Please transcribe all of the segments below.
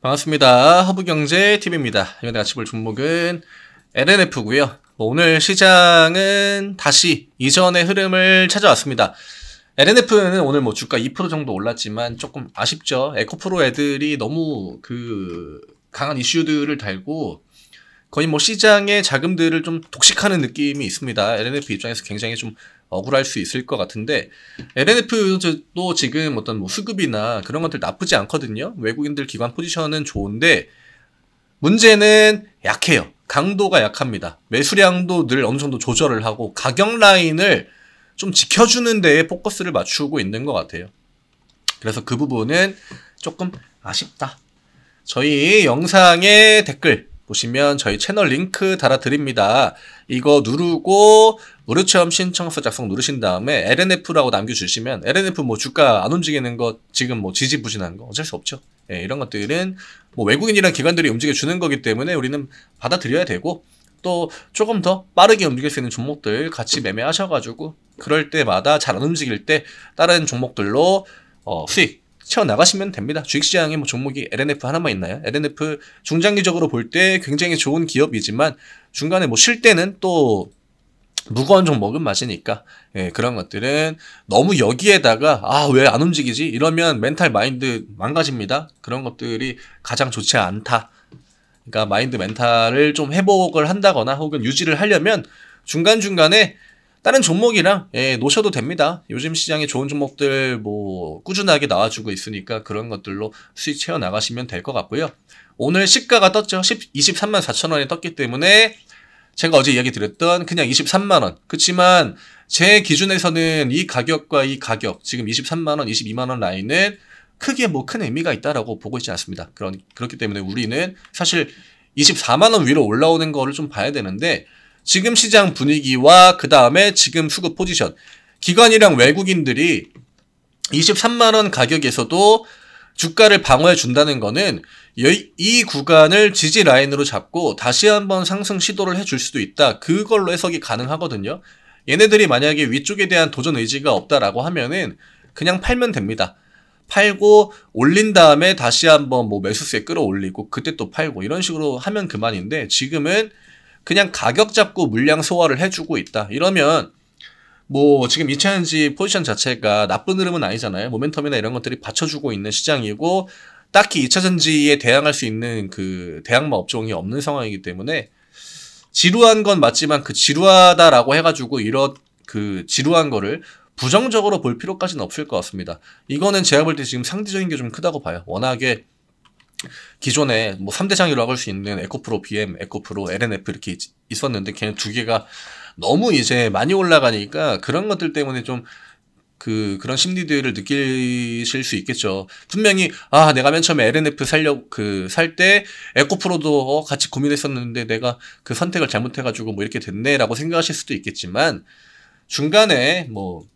반갑습니다. 허브경제TV입니다. 이번 에 같이 볼 종목은 LNF고요. 오늘 시장은 다시 이전의 흐름을 찾아왔습니다. LNF는 오늘 뭐 주가 2% 정도 올랐지만 조금 아쉽죠. 에코프로 애들이 너무 그 강한 이슈들을 달고 거의 뭐 시장의 자금들을 좀 독식하는 느낌이 있습니다. LNF 입장에서 굉장히 좀 억울할 수 있을 것 같은데 LNF도 지금 어떤 뭐 수급이나 그런 것들 나쁘지 않거든요. 외국인들 기관 포지션은 좋은데 문제는 약해요. 강도가 약합니다. 매수량도 늘 어느 정도 조절을 하고 가격 라인을 좀 지켜주는 데에 포커스를 맞추고 있는 것 같아요. 그래서 그 부분은 조금 아쉽다. 저희 영상에 댓글 보시면 저희 채널 링크 달아드립니다. 이거 누르고 무료체험 신청서 작성 누르신 다음에 LNF라고 남겨주시면 LNF 뭐 주가 안 움직이는 것 지금 뭐 지지부진한 거 어쩔 수 없죠. 예, 이런 것들은 뭐 외국인이랑 기관들이 움직여주는 거기 때문에 우리는 받아들여야 되고 또 조금 더 빠르게 움직일 수 있는 종목들 같이 매매하셔가지고 그럴 때마다 잘 안 움직일 때 다른 종목들로 어, 수익 채워나가시면 됩니다. 주식시장에 뭐 종목이 LNF 하나만 있나요? LNF 중장기적으로 볼 때 굉장히 좋은 기업이지만 중간에 뭐 쉴 때는 또 무거운 종목은 맞으니까 예, 그런 것들은 너무 여기에다가 아 왜 안 움직이지 이러면 멘탈 마인드 망가집니다 그런 것들이 가장 좋지 않다 그러니까 마인드 멘탈을 좀 회복을 한다거나 혹은 유지를 하려면 중간중간에 다른 종목이랑 예, 놓셔도 됩니다. 요즘 시장에 좋은 종목들 뭐 꾸준하게 나와주고 있으니까 그런 것들로 수익 채워 나가시면 될 것 같고요. 오늘 시가가 떴죠. 10, 23만 4천 원이 떴기 때문에 제가 어제 이야기 드렸던 그냥 23만 원. 그렇지만 제 기준에서는 이 가격과 이 가격 지금 23만 원, 22만 원 라인은 크게 뭐 큰 의미가 있다라고 보고 있지 않습니다. 그런 그렇기 때문에 우리는 사실 24만 원 위로 올라오는 거를 좀 봐야 되는데 지금 시장 분위기와 그 다음에 지금 수급 포지션 기관이랑 외국인들이 23만 원 가격에서도 주가를 방어해 준다는 거는 이 구간을 지지 라인으로 잡고 다시 한번 상승 시도를 해줄 수도 있다. 그걸로 해석이 가능하거든요. 얘네들이 만약에 위쪽에 대한 도전 의지가 없다라고 하면은 그냥 팔면 됩니다. 팔고 올린 다음에 다시 한번 뭐 매수세 끌어올리고 그때 또 팔고 이런 식으로 하면 그만인데 지금은 그냥 가격 잡고 물량 소화를 해주고 있다. 이러면 뭐 지금 2차전지 포지션 자체가 나쁜 흐름은 아니잖아요. 모멘텀이나 이런 것들이 받쳐주고 있는 시장이고 딱히 2차전지에 대항할 수 있는 그 대항마 업종이 없는 상황이기 때문에 지루한 건 맞지만 그 지루하다라고 해가지고 이런 그 지루한 거를 부정적으로 볼 필요까지는 없을 것 같습니다. 이거는 제가 볼 때 지금 상대적인 게 좀 크다고 봐요. 워낙에 기존에 뭐 3대장 이라고 할 수 있는 에코프로 BM, 에코프로 LNF 이렇게 있었는데 걔는 두 개가 너무 이제 많이 올라가니까 그런 것들 때문에 좀 그, 그런 심리들을 느끼실 수 있겠죠. 분명히, 아, 내가 맨 처음에 LNF 살려, 고 그, 살 때, 에코프로도 어, 같이 고민했었는데 내가 그 선택을 잘못해가지고 뭐 이렇게 됐네라고 생각하실 수도 있겠지만, 중간에 뭐,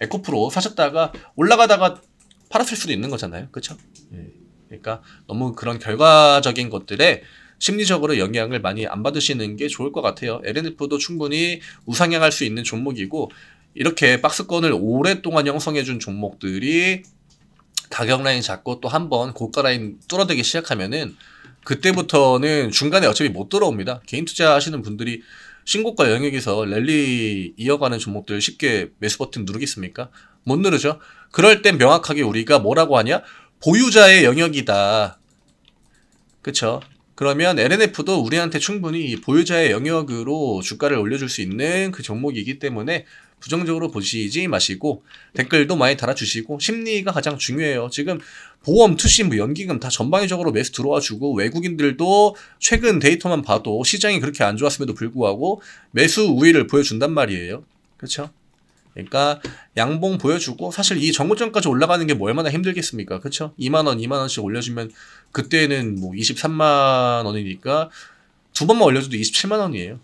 에코프로 사셨다가 올라가다가 팔았을 수도 있는 거잖아요. 그쵸? 예. 그러니까 너무 그런 결과적인 것들에 심리적으로 영향을 많이 안 받으시는 게 좋을 것 같아요. LNF도 충분히 우상향할 수 있는 종목이고 이렇게 박스권을 오랫동안 형성해준 종목들이 가격 라인 잡고 또 한 번 고가 라인 뚫어대기 시작하면은 그때부터는 중간에 어차피 못 들어옵니다. 개인 투자하시는 분들이 신고가 영역에서 랠리 이어가는 종목들 쉽게 매수 버튼 누르겠습니까? 못 누르죠. 그럴 땐 명확하게 우리가 뭐라고 하냐? 보유자의 영역이다. 그쵸? 그러면 LNF도 우리한테 충분히 보유자의 영역으로 주가를 올려줄 수 있는 그 종목이기 때문에 부정적으로 보시지 마시고 댓글도 많이 달아주시고 심리가 가장 중요해요. 지금 보험, 투신, 뭐 연기금 다 전방위적으로 매수 들어와주고 외국인들도 최근 데이터만 봐도 시장이 그렇게 안 좋았음에도 불구하고 매수 우위를 보여준단 말이에요. 그렇죠? 그러니까 양봉 보여주고 사실 이정고점까지 올라가는 게뭐 얼마나 힘들겠습니까? 그렇죠? 2만 원, 2만 원씩 올려주면 그때는 뭐 23만 원이니까 두 번만 올려줘도 27만 원이에요.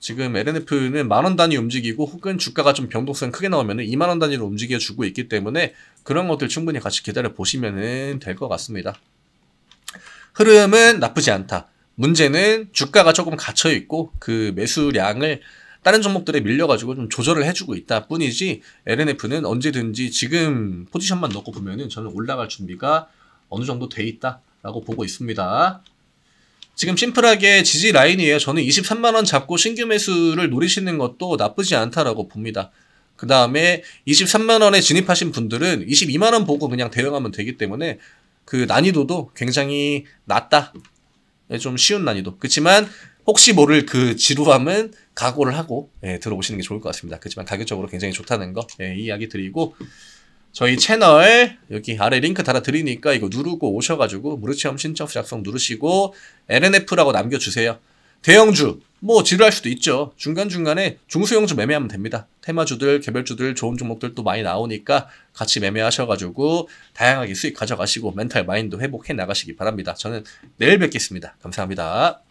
지금 LNF는 만원 단위 움직이고 혹은 주가가 좀 변동성 크게 나오면 2만 원 단위로 움직여 주고 있기 때문에 그런 것들 충분히 같이 기다려 보시면 될 것 같습니다. 흐름은 나쁘지 않다. 문제는 주가가 조금 갇혀 있고 그 매수량을 다른 종목들에 밀려가지고 좀 조절을 해주고 있다 뿐이지 LNF는 언제든지 지금 포지션만 넣고 보면은 저는 올라갈 준비가 어느 정도 돼 있다라고 보고 있습니다. 지금 심플하게 지지 라인이에요. 저는 23만원 잡고 신규 매수를 노리시는 것도 나쁘지 않다라고 봅니다. 그 다음에 23만원에 진입하신 분들은 22만원 보고 그냥 대응하면 되기 때문에 그 난이도도 굉장히 낮다. 네, 좀 쉬운 난이도. 그렇지만 혹시 모를 그 지루함은 각오를 하고 예, 들어보시는게 좋을 것 같습니다. 그렇지만 가격적으로 굉장히 좋다는 거 예, 이야기 드리고 저희 채널 여기 아래 링크 달아드리니까 이거 누르고 오셔가지고 무료체험 신청 작성 누르시고 LNF라고 남겨주세요. 대형주 뭐 지루할 수도 있죠. 중간중간에 중소형주 매매하면 됩니다. 테마주들, 개별주들 좋은 종목들 도 많이 나오니까 같이 매매하셔가지고 다양하게 수익 가져가시고 멘탈 마인드 회복해 나가시기 바랍니다. 저는 내일 뵙겠습니다. 감사합니다.